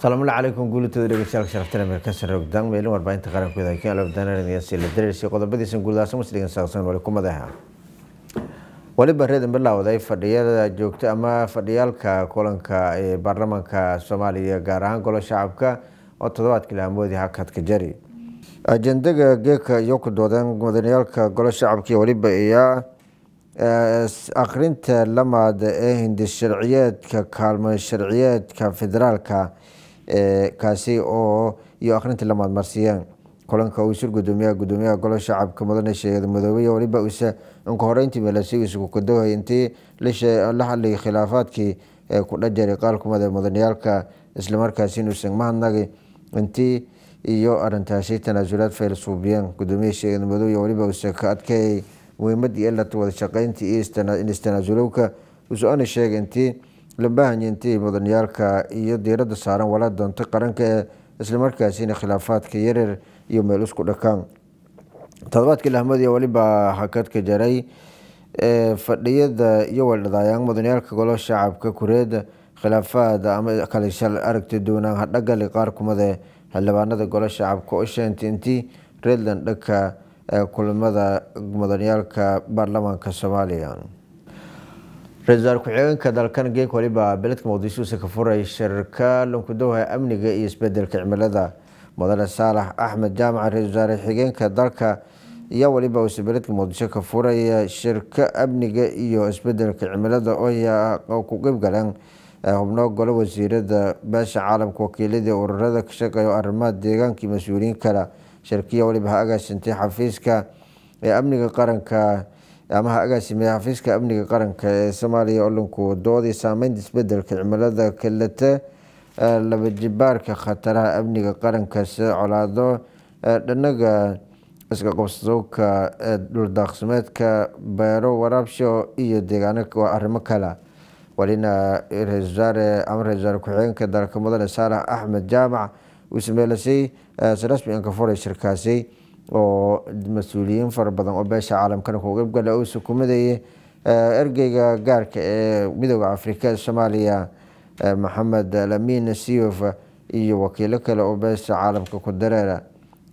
salamullah calaykum guulatooda dhegeystayaal sharaftan amerikasan rogdan meelin warbaahinta qarankuda kenya lobdanarniyasi la dareersi qodobadiisa guuldaasa musligan saaqsan wali ku madaha waliba reedan bilowday fadhiyada joogta ama fadhiyaalka kulanka ee baarlamaanka soomaaliya gaar ahaan golo shacabka oo toddobaadkii lahamoodi hakadka jari ajendaga geeka iyo ku doodan mudaniyaalka golo shacabka iyo waliba iyo eh, akhrinta lamaada ee hindisharciyeedka kaalmo sharciyeedka federaalka kaasi oo iyo akhrinta lamaadmarsiyeen kulanka uu shir gudoomiyaha gudoomiyaha golaha shacabka mudane sheegada midoobey weliba use unka horeyntii meelasigiisa kukadowhay intii la hadlayay khilaafaadkii ku dhajaray qaalkumad ee mudaniyaalka islamarkaasi inuusan mahadnagi intii iyo arintaasi tanaasulaad faylisuubiyeen gudoomiyaha sheegada midoobey weliba use ka adkeeyay muhiimad iyo ilata wadashaqeynta iyo istanaasuloka usu-aana sheega intii labahanyeentay mudanyaalka iyo diirada saaran walaa doonta qaranka ee islamarkaasina khilaafaadka yareer iyo meel isku dhakaan toddobaadkii lahmadiy welibaa hakad ka jaray fadhiyada iyo weldhadaayaang mudanyaalka golo shacabka kureed khilaafaad ama kalashal aragti duunaan hadhagali qaar xildhibaanada golo shacabka oo sheentnti redland dhaka kulamada mudanyaalka baarlamaanka soomaaliya ra-iisul ku-xigeenka dalkan geek waliba beledka muqdisho use ka furay shirka lankudowha amniga iyo isbedelka cimilada mudane saalax axmed jaamaca ra-isul wasaare xigeenka dalka iyo waliba use beledka muqdisho ka furay shirka amniga iyo isbedelka cimilada oo ku qeybgaleen xubno gole wasiirada beesha caalamka wakiiladii ururada ka shaqeeya arrimaha deegaanka iyo mas-uuliyiin kale shirkiya waliba ha agaasintay xafiiska ee amniga qaranka amaha agaasimaha xafiiska amniga qaranka ee soomaaliya olinku doodii saameynta isbedelka cimilada kalete labajibaarka khataraha amniga qaranka sida colaado dhanaga iska qabsowka dhuldaaqsimeedka beero waraabsho iyo deegaano waa arrimo kale walina ra-isul wasaare ama ra-isul wasaare ku-xigeenka dalka mudane saalax axmed jaamac uu sameelasay si rasmi aan furay shirkaasi oo mas-uuliyiin fara badan oo beesha caalamkana kuqaybgala uu sukumadayay eh, ergeyga gaarka ee midooda afrika soomaaliya eh, maxamed lamin siyof iyo wakiilo kale oo beesha caalamka ku dareera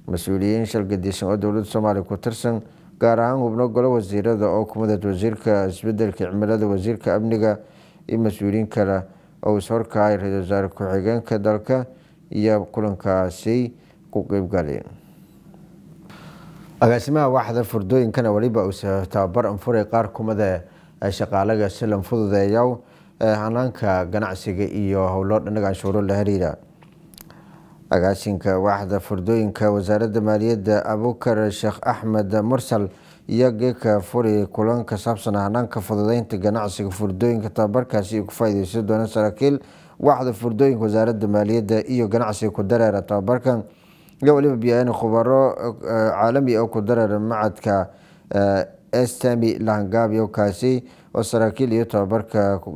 mas-uuliyiin shalgadiisan oo dowlada soomaaliya ku tirsan gaar ahaan hubno golo wasiirada oo ku wasiirka isbedelka cimilada wasiirka amniga iyo mas-uuliyiin kale oo is-horkacay ra-isul wasaare ku-xigeenka dalka iyo kulankaasi ku qeybgalay agaasimaha waaxda furdooyinkana weliba uuse tababar anfuray qaar kumada shaqaalaga si la hanaanka ganacsiga iyo howlo dhinaga canshuuro la hariira agaasinka waaxda furdooyinka wasaaradda maaliyadda abukar sheekh axmed mursal iyo geeka furi kulanka saabsan hanaanka fududeynta ganacsiga furdooyinka tababarkaasi ku faa-ideysan doona saraakiil waaxda furdooyinka wasaaradda maaliyadda iyo ganacsiga ku dareera tababarkan iyo waliba biyaani khubaro eh, caalami ah oo ku darar macadka eh, estami lahangabyo kaasi oo saraakiil iyo tababarka ku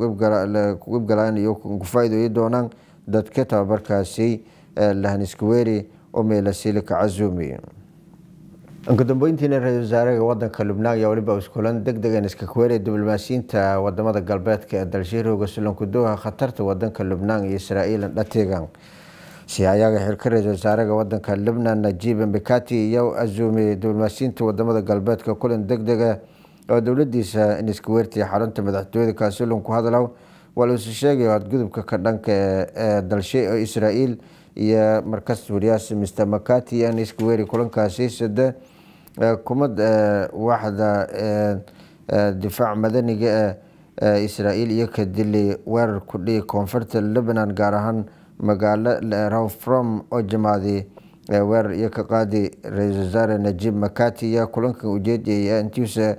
kufaaidoyi doonaan dadka tababarkaasi eh, lahniskweri oo meelasili kacazumi gudamboyntiina ra-isul wasaaraha wadanka lubnaan ayaa waliba iskulan deg degeen iska diblomaasiyiinta wadamada galbeedka ee dalshiirooga ah sulanku khatarta wadanka lubnaan iyo israa'iil dhatigan sihayaga xilka ra-iisul wasaaraha wadanka libnan najiib mbikati iyo azuumiyey duulmaasiinta wadamada galbeedka kulan deg dega ah oo dowladiisa in iska weertaya xarunta madaxtooyada kaasulon ku hadalhow waalasu sheegaya adgudubka ka dhanka ee dalshay oo israael iyo markas wariyaas mr makati iyo iniska weeri kulankaasi sade kumad waaxda difaac madaniga ah, ee israael iyo ka weerar ku dhihi koonfurta lebanon gaar ahaan magaalo from oo jamacday weerar iyo ka qaadi ra-isul wasaare najiib makati ayaa kulanka ujeediyaya intiisa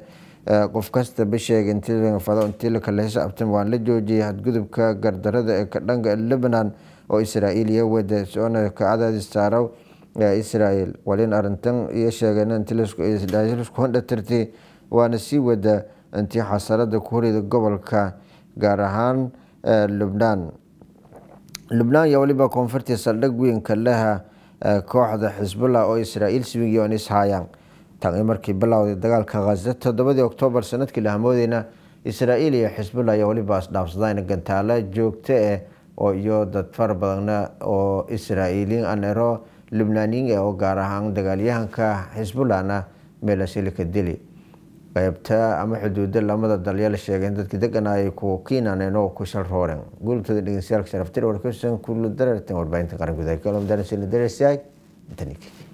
qof kasta bisheega intiifado intii la kala xisaabtan waan la joojiyay hadgudubka gardarada ee ka dhanka lebanon oo israa'iil iyo wada soona ka cadaadis saaro israa'iil waliin arrintan iyo sheegeen intiisku hondhatirtay waana sii wada intii xasarada ku horida gobolka gaar ahaan lubnaan lubnaan ayaa waliba koonfurtii saldhig weynka laha kooxda xisbullah oo israaiil siwigiion ishaayaan tan markii bilowday dagaalka khaza toddobadii oktoobar sanadkii la hamoodeyna israaiil iyo xisbullah ayaa waliba isdhaafsadeen gantaalo joogto ah eh oo iyo dad far badanna oo israaiiliin anero lubnaaniin ah oo gaar ahaan dagaalyahanka xisbullahna meelasili ka dili qaybta ama xuduuda lamada dalyaal sheegeen dadka deganaayay ku kiinan oo ku rooren guultooda dhegeystayaal sharaftir warkusan kulu darartan warbaahinta qarangudagalom darasiila darasiyaay internetka